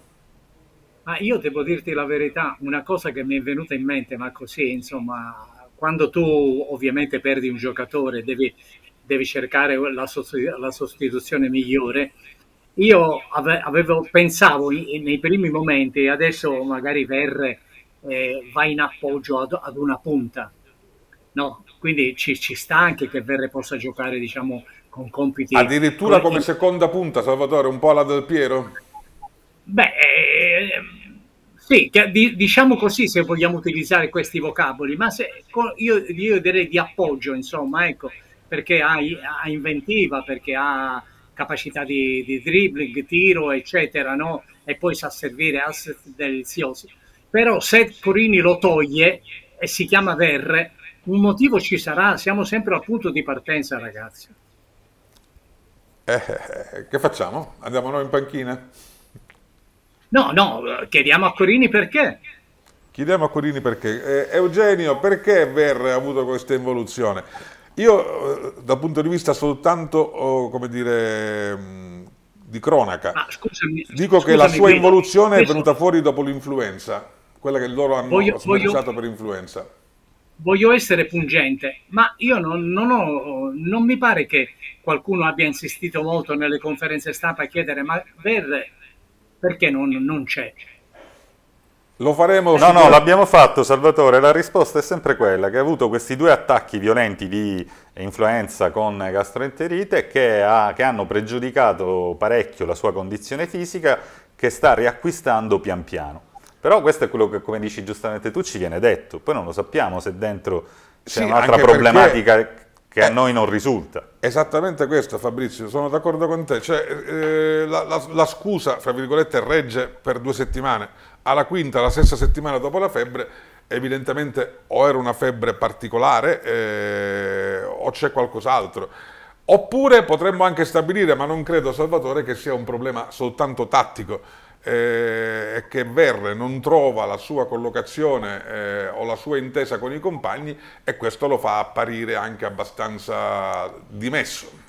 B: Ma io devo dirti la verità, una cosa che mi è venuta in mente, ma così, insomma, quando tu ovviamente perdi un giocatore devi, devi cercare la, sostitu- la, sostituzione migliore. Io ave- avevo, pensavo in, nei primi momenti, adesso magari Verre eh, va in appoggio ad, ad una punta, no? quindi ci, ci, sta anche che Verre possa giocare diciamo, con compiti... Addirittura come
A: seconda punta, Salvatore, un po' alla Del Piero?
B: Beh, eh, sì, diciamo così se vogliamo utilizzare questi vocaboli, ma se, io, io direi di appoggio, insomma, ecco, perché ha, ha inventiva, perché ha capacità di, di, dribbling, tiro, eccetera, no? E poi sa servire asset deliziosi. Però se Corini lo toglie e si chiama Verre, un motivo ci sarà, siamo sempre al punto di partenza, ragazzi.
A: Eh, eh, eh, che facciamo? Andiamo noi in panchina? No, no, chiediamo a Corini perché. Chiediamo a Corini perché. Eh, Eugenio, perché Verre ha avuto questa involuzione? Io, eh, dal punto di vista soltanto, oh, come dire, mm, di cronaca, ah, scusami, dico scusami, che la sua involuzione questo... è venuta fuori dopo l'influenza, quella che loro hanno usato per influenza.
B: Voglio essere pungente, ma io non, non, ho, non mi pare che qualcuno abbia insistito molto nelle conferenze stampa a chiedere ma Verre perché non, non c'è.
C: Lo faremo. No, no, l'abbiamo fatto, Salvatore. La risposta è sempre quella che ha avuto questi due attacchi violenti di influenza con gastroenterite che, ha, che hanno pregiudicato parecchio la sua condizione fisica che sta riacquistando pian piano. Però questo è quello che, come dici giustamente tu, ci viene detto. Poi non lo sappiamo se dentro c'è sì, un'altra problematica perché che eh, a noi non risulta. Esattamente questo Fabrizio, sono
A: d'accordo con te, cioè, eh, la, la, la, scusa, fra virgolette, regge per due settimane, alla quinta, la sesta settimana dopo la febbre, evidentemente o era una febbre particolare eh, o c'è qualcos'altro. Oppure potremmo anche stabilire, ma non credo Salvatore, che sia un problema soltanto tattico, e eh, che Verre non trova la sua collocazione eh, o la sua intesa con i compagni e questo lo fa apparire anche abbastanza dimesso.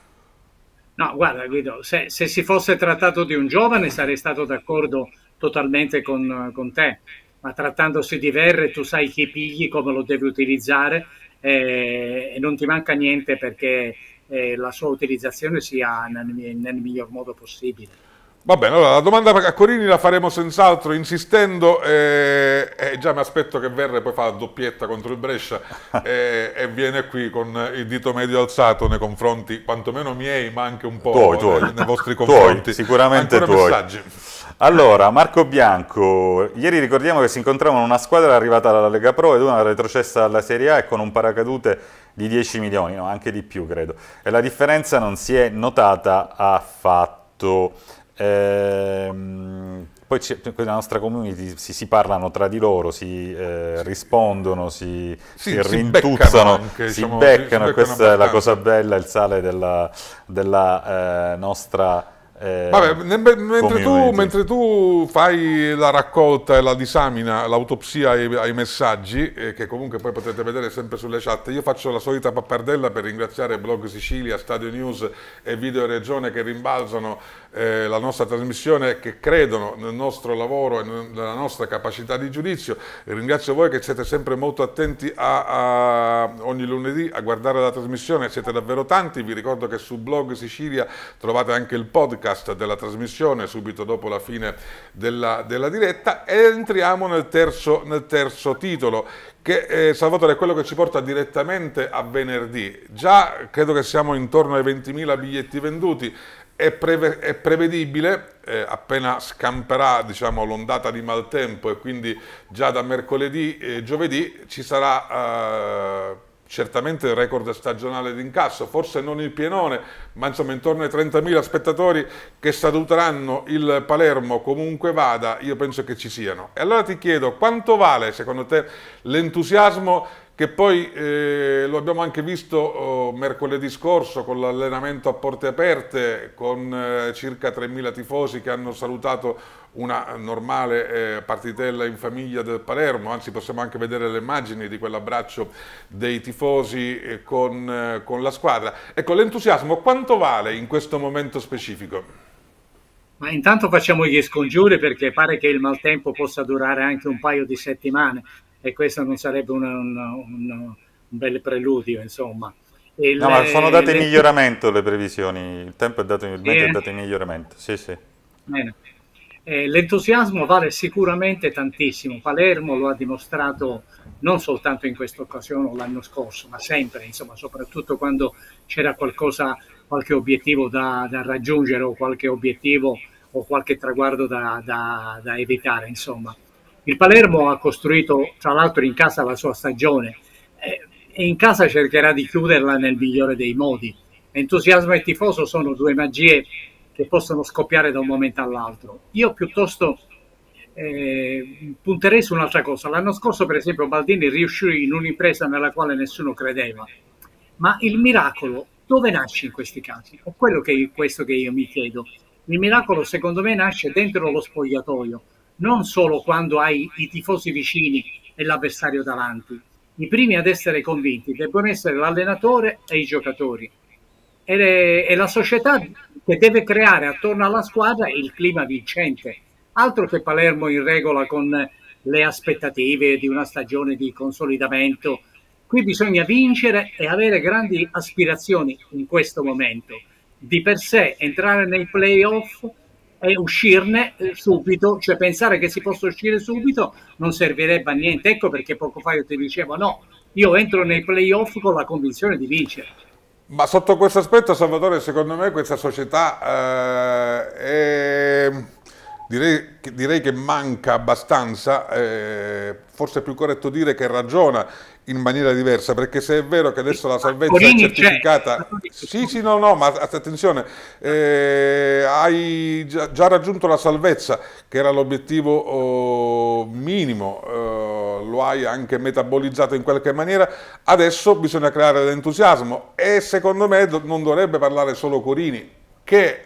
A: No,
B: guarda Guido, se, se si fosse trattato di un giovane sarei stato d'accordo totalmente con, con te, ma trattandosi di Verre tu sai chi pigli, come lo devi utilizzare eh, e non ti manca niente perché eh, la sua utilizzazione sia nel, nel miglior modo possibile.
A: Va bene, allora la domanda a Corini la faremo senz'altro insistendo e eh, eh, già mi aspetto che Verre poi fa la doppietta contro il Brescia <laughs> eh, e viene qui con il dito medio alzato nei confronti quantomeno miei ma anche un po' tuoi, tuoi. nei, nei vostri <laughs> confronti. Tuoi, sicuramente Ancora tuoi. Messaggi.
C: Allora, Marco Bianco, ieri ricordiamo che si incontravano una squadra arrivata dalla Lega Pro ed una retrocessa alla Serie A e con un paracadute di 10 milioni, no, anche di più credo. E la differenza non si è notata affatto. Ehm, poi nella nostra community si, si, parlano tra di loro, si eh, rispondono, si, sì, si, si rintuzzano, anche, si, diciamo, beccano, beccano, questa è la cosa bella, il sale della, della eh, nostra eh, Vabbè, ne, mentre, tu, mentre,
A: tu, fai la raccolta e la disamina, l'autopsia ai, ai messaggi, eh, che comunque poi potete vedere sempre sulle chat, io faccio la solita pappardella per ringraziare Blog Sicilia, Stadio News e Video Regione che rimbalzano eh, la nostra trasmissione, e che credono nel nostro lavoro e nella nostra capacità di giudizio. ringrazio voi che siete sempre molto attenti a, a, ogni lunedì a guardare la trasmissione, siete davvero tanti. Vi ricordo che su Blog Sicilia trovate anche il podcast podcast della trasmissione subito dopo la fine della, della diretta e entriamo nel terzo, nel terzo titolo che eh, Salvatore è quello che ci porta direttamente a venerdì. Già credo che siamo intorno ai 20.000 biglietti venduti, è, preve è prevedibile, eh, appena scamperà diciamo, l'ondata di maltempo e quindi già da mercoledì e eh, giovedì ci sarà... Eh, certamente il record stagionale d'incasso, forse non il pienone, ma insomma intorno ai 30.000 spettatori che saluteranno il Palermo comunque vada, io penso che ci siano. E allora ti chiedo, quanto vale secondo te l'entusiasmo che poi eh, lo abbiamo anche visto oh, mercoledì scorso con l'allenamento a porte aperte, con eh, circa 3.000 tifosi che hanno salutato una normale eh, partitella in famiglia del Palermo, anzi possiamo anche vedere le immagini di quell'abbraccio dei tifosi eh, con, eh, con la squadra. Ecco, l'entusiasmo quanto vale in questo momento specifico? Ma intanto facciamo gli scongiuri perché pare che il maltempo
B: possa durare anche un paio di settimane e questo non sarebbe una, una, una, un bel preludio, insomma. E no, le, ma sono date in le...
C: miglioramento le previsioni, il tempo è dato, il eh, è dato in miglioramento, sì, sì.
B: Eh, l'entusiasmo vale sicuramente tantissimo, Palermo lo ha dimostrato non soltanto in questa occasione o l'anno scorso, ma sempre, insomma, soprattutto quando c'era qualcosa, qualche obiettivo da, da, raggiungere o qualche obiettivo o qualche traguardo da, da, da evitare, insomma. Il Palermo ha costruito, tra l'altro, in casa la sua stagione eh, e in casa cercherà di chiuderla nel migliore dei modi. Entusiasmo e tifoso sono due magie che possono scoppiare da un momento all'altro. Io piuttosto eh, punterei su un'altra cosa. L'anno scorso, per esempio, Baldini riuscì in un'impresa nella quale nessuno credeva. Ma il miracolo dove nasce in questi casi? È quello che, questo che io mi chiedo. Il miracolo, secondo me, nasce dentro lo spogliatoio, non solo quando hai i tifosi vicini e l'avversario davanti. I primi ad essere convinti debbono essere l'allenatore e i giocatori. E, la società che deve creare attorno alla squadra il clima vincente. Altro che Palermo in regola con le aspettative di una stagione di consolidamento. Qui bisogna vincere e avere grandi aspirazioni in questo momento. Di per sé entrare nei playoff e uscirne eh, subito, cioè pensare che si possa uscire subito non servirebbe a niente. Ecco perché poco fa io ti dicevo no, io entro nei playoff con la convinzione di vincere.
A: Ma sotto questo aspetto, Salvatore, secondo me questa società eh, è Direi, direi che, manca abbastanza, eh, forse è più corretto dire che ragiona in maniera diversa, perché se è vero che adesso la salvezza è certificata... Sì, sì, no, no, ma attenzione, eh, hai già, raggiunto la salvezza, che era l'obiettivo oh, minimo, eh, lo hai anche metabolizzato in qualche maniera, adesso bisogna creare l'entusiasmo e secondo me non dovrebbe parlare solo Corini, che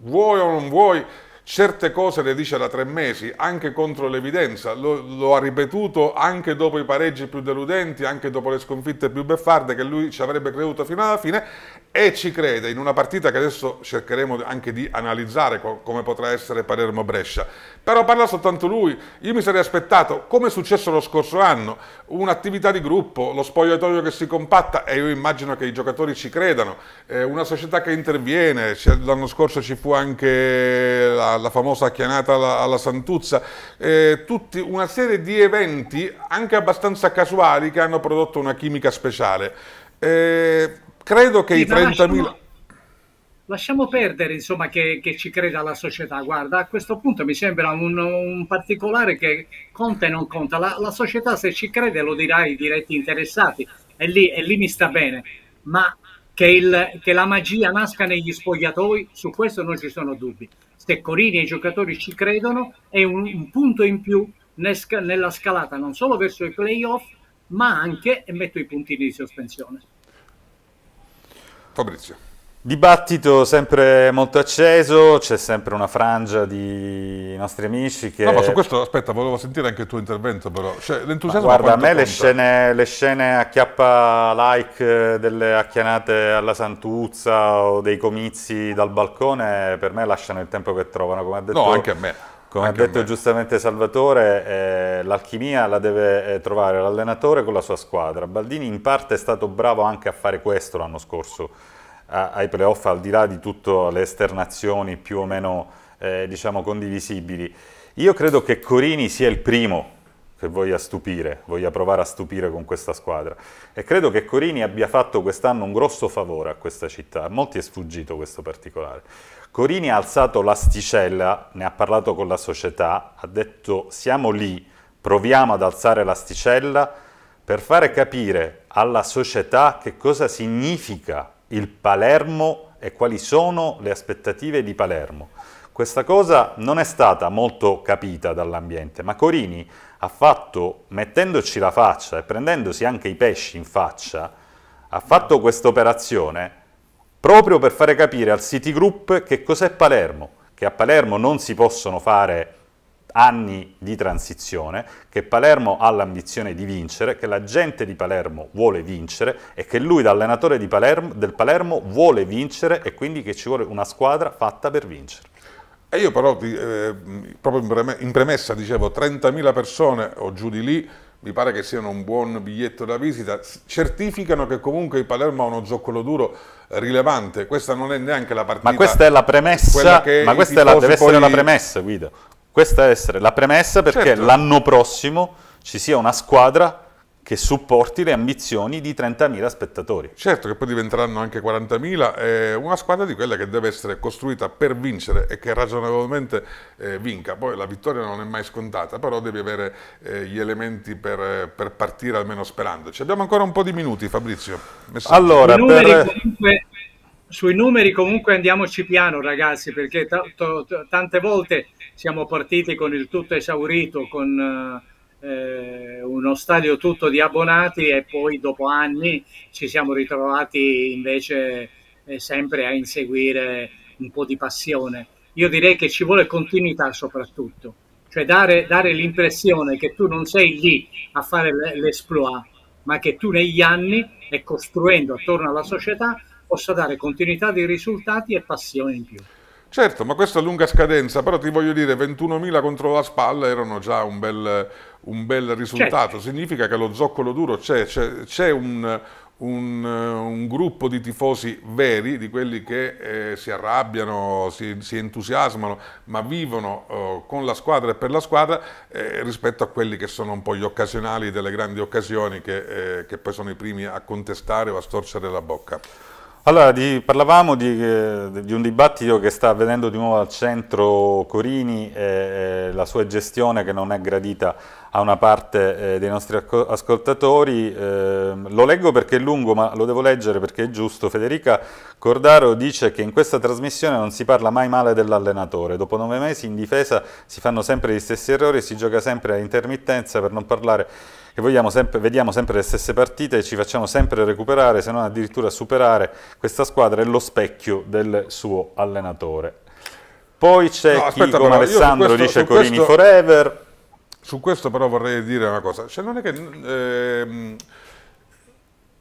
A: vuoi o non vuoi Certe cose le dice da tre mesi, anche contro l'evidenza, lo, lo, ha ripetuto anche dopo i pareggi più deludenti, anche dopo le sconfitte più beffarde che lui ci avrebbe creduto fino alla fine e ci crede in una partita che adesso cercheremo anche di analizzare co come potrà essere Palermo-Brescia. Però parla soltanto lui, io mi sarei aspettato, come è successo lo scorso anno, un'attività di gruppo, lo spogliatoio che si compatta e io immagino che i giocatori ci credano, eh, una società che interviene, l'anno scorso ci fu anche la la famosa chianata alla, alla Santuzza, eh, tutti, una serie di eventi anche abbastanza casuali che hanno prodotto una chimica speciale. Eh, credo che sì, i 30.000 lasciamo perdere
B: insomma, che, che, ci creda la società guarda a questo punto mi sembra un, un particolare che conta e non conta la, la, società se ci crede lo dirà ai diretti interessati e lì, e lì mi sta bene ma che, il, che la magia nasca negli spogliatoi su questo non ci sono dubbi Steccorini e i giocatori ci credono, è un, un punto in più nel, nella scalata non solo verso i playoff, ma anche, e metto i puntini di
A: sospensione. Fabrizio.
C: Dibattito sempre molto acceso, c'è sempre una frangia di nostri amici che... No, ma su questo,
A: aspetta, volevo sentire anche il tuo intervento però, cioè, l'entusiasmo... Guarda, a me le
C: scene, le scene, a chiappa like eh, delle acchianate alla Santuzza o dei comizi dal balcone per me lasciano il tempo che trovano, come ha detto... No, anche a me. Come ha detto giustamente Salvatore, eh, l'alchimia la deve eh, trovare l'allenatore con la sua squadra. Baldini in parte è stato bravo anche a fare questo l'anno scorso ai playoff al di là di tutte le esternazioni più o meno eh, diciamo condivisibili. Io credo che Corini sia il primo che voglia stupire, voglia provare a stupire con questa squadra. E credo che Corini abbia fatto quest'anno un grosso favore a questa città. A molti è sfuggito questo particolare. Corini ha alzato l'asticella, ne ha parlato con la società, ha detto siamo lì, proviamo ad alzare l'asticella per fare capire alla società che cosa significa il Palermo e quali sono le aspettative di Palermo. Questa cosa non è stata molto capita dall'ambiente, ma Corini ha fatto, mettendoci la faccia e prendendosi anche i pesci in faccia, ha fatto questa operazione proprio per fare capire al Citigroup che cos'è Palermo, che a Palermo non si possono fare anni di transizione, che Palermo ha l'ambizione di vincere, che la gente di Palermo vuole vincere e che lui da allenatore Palermo, del Palermo vuole vincere e quindi che ci vuole una squadra fatta per vincere. E io però, eh, proprio in premessa, dicevo
A: 30.000 persone o giù di lì, mi pare che siano un buon biglietto da visita, certificano che comunque il Palermo ha uno zoccolo duro eh, rilevante, questa non è neanche la partita. Ma questa è la premessa, ma questa è la, deve essere la premessa
C: Guido. Questa deve essere la premessa perché certo. l'anno prossimo ci sia una squadra che supporti le ambizioni di 30.000 spettatori.
A: Certo che poi diventeranno anche 40.000, eh, una squadra di quella che deve essere costruita per vincere e che ragionevolmente eh, vinca. Poi la vittoria non è mai scontata, però devi avere eh, gli elementi per, per, partire almeno sperandoci. Abbiamo ancora un po' di minuti Fabrizio. Allora, sui numeri, per... comunque, sui numeri comunque andiamoci piano
B: ragazzi, perché tante volte siamo partiti con il tutto esaurito, con eh, uno stadio tutto di abbonati e poi dopo anni ci siamo ritrovati invece eh, sempre a inseguire un po' di passione. Io direi che ci vuole continuità soprattutto, cioè dare, dare l'impressione che tu non sei lì a fare l'esploit, ma che tu negli anni e costruendo attorno alla società possa dare continuità di risultati e passione in più.
A: Certo, ma questa lunga scadenza, però ti voglio dire, 21.000 contro la spalla erano già un bel, un bel risultato, certo. significa che lo zoccolo duro c'è, c'è, un, un, un, gruppo di tifosi veri, di quelli che eh, si arrabbiano, si, si, entusiasmano, ma vivono eh, con la squadra e per la squadra, eh, rispetto a quelli che sono un po' gli occasionali delle grandi occasioni, che, eh, che poi sono i primi a contestare o a storcere la bocca.
C: Allora, di, parlavamo di, eh, di, un dibattito che sta avvenendo di nuovo al centro Corini e, la sua gestione che non è gradita a una parte eh, dei nostri ascoltatori. Eh, lo leggo perché è lungo, ma lo devo leggere perché è giusto. Federica Cordaro dice che in questa trasmissione non si parla mai male dell'allenatore. Dopo nove mesi in difesa si fanno sempre gli stessi errori, e si gioca sempre a intermittenza per non parlare che sempre, vediamo sempre le stesse partite e ci facciamo sempre recuperare, se non addirittura superare questa squadra è lo specchio del suo allenatore. Poi c'è no, chi, come Alessandro, questo, dice Corini questo, Forever.
A: Su questo però vorrei dire una cosa, cioè non è che...
C: Eh,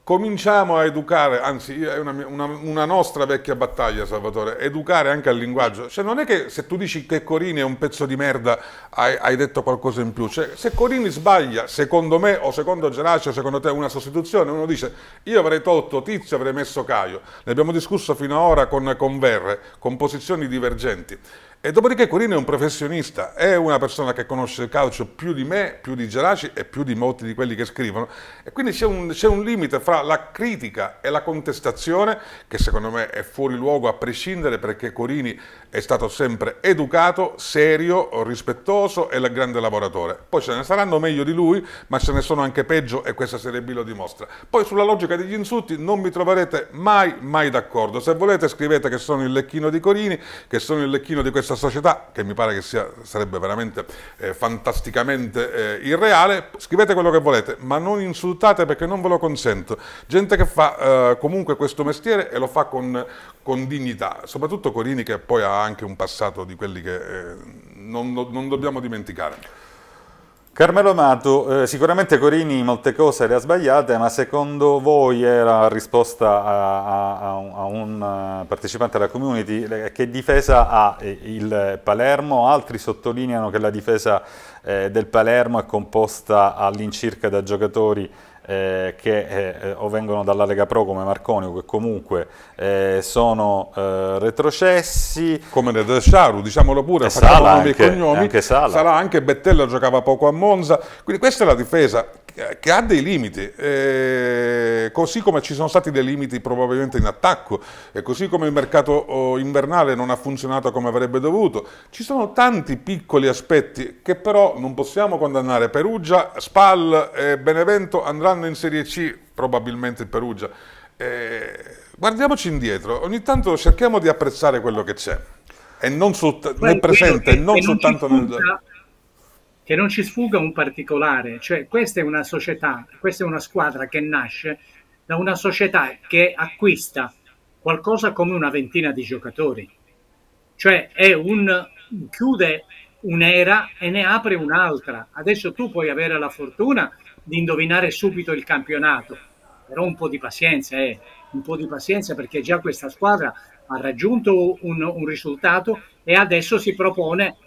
A: cominciamo a educare, anzi è una, una, una, nostra vecchia battaglia Salvatore, educare anche al linguaggio, cioè non è che se tu dici che Corini è un pezzo di merda hai, hai detto qualcosa in più, cioè, se Corini sbaglia, secondo me o secondo Geracio, secondo te una sostituzione, uno dice io avrei tolto Tizio, avrei messo Caio, ne abbiamo discusso fino ad ora con, con Verre, con posizioni divergenti, e dopodiché Corino è un professionista, è una persona che conosce il calcio più di me, più di Geraci e più di molti di quelli che scrivono. E quindi c'è un, un, limite fra la critica e la contestazione, che secondo me è fuori luogo a prescindere perché Corini è stato sempre educato, serio, rispettoso e la grande lavoratore. Poi ce ne saranno meglio di lui, ma ce ne sono anche peggio e questa Serie B lo dimostra. Poi sulla logica degli insulti non mi troverete mai, mai d'accordo. Se volete scrivete che sono il lecchino di Corini, che sono il lecchino di questa società, che mi pare che sia, sarebbe veramente eh, fantasticamente eh, irreale, scrivete quello che volete, ma non insultate perché non ve lo consento. Gente che fa eh, comunque questo mestiere e lo fa con, con dignità, soprattutto Corini che poi ha anche un passato di quelli che eh, non, non dobbiamo dimenticare.
C: Carmelo Amato, eh, sicuramente Corini molte cose le ha sbagliate, ma secondo voi era risposta a, a, a un eh, partecipante alla community? Che difesa ha eh, il Palermo? Altri sottolineano che la difesa eh, del Palermo è composta all'incirca da giocatori eh, che eh, eh, o vengono dalla Lega Pro come Marconi o che comunque eh, sono eh, retrocessi come De, Sciaru, diciamolo pure, facciamo nomi e cognomi anche Sala. Sala anche Bettella giocava
A: poco a Monza quindi questa è la difesa che ha dei limiti, eh, così come ci sono stati dei limiti probabilmente in attacco, e così come il mercato oh, invernale non ha funzionato come avrebbe dovuto, ci sono tanti piccoli aspetti che però non possiamo condannare. Perugia, Spal e Benevento andranno in Serie C, probabilmente in Perugia. Eh, guardiamoci indietro, ogni tanto cerchiamo di apprezzare quello che c'è, e non nel presente, e non soltanto nel che non ci
B: sfugga un particolare, cioè questa è una società, questa è una squadra che nasce da una società che acquista qualcosa come una ventina di giocatori, cioè è un, chiude un'era e ne apre un'altra. Adesso tu puoi avere la fortuna di indovinare subito il campionato, però un po' di pazienza, eh, un po' di pazienza perché già questa squadra ha raggiunto un, un risultato e adesso si propone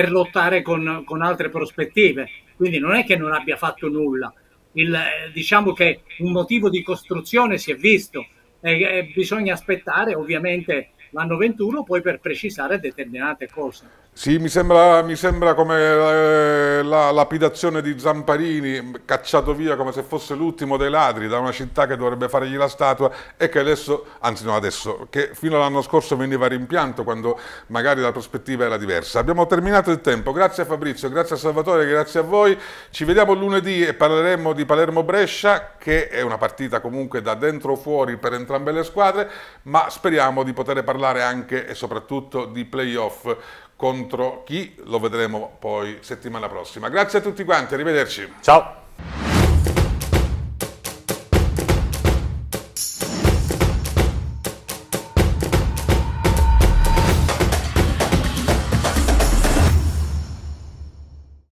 B: per lottare con, con, altre prospettive. Quindi non è che non abbia fatto nulla. Il, eh, diciamo che un motivo di costruzione si è visto e, e bisogna aspettare ovviamente l'anno 21 poi per precisare determinate cose.
A: Sì, mi sembra, mi sembra come eh, la lapidazione di Zamparini, cacciato via come se fosse l'ultimo dei ladri da una città che dovrebbe fargli la statua e che adesso, anzi no adesso, che fino all'anno scorso veniva rimpianto quando magari la prospettiva era diversa. Abbiamo terminato il tempo, grazie a Fabrizio, grazie a Salvatore, grazie a voi. Ci vediamo lunedì e parleremo di Palermo-Brescia, che è una partita comunque da dentro o fuori per entrambe le squadre, ma speriamo di poter parlare anche e soprattutto di playoff contro chi lo vedremo poi settimana prossima. Grazie a tutti quanti, arrivederci. Ciao.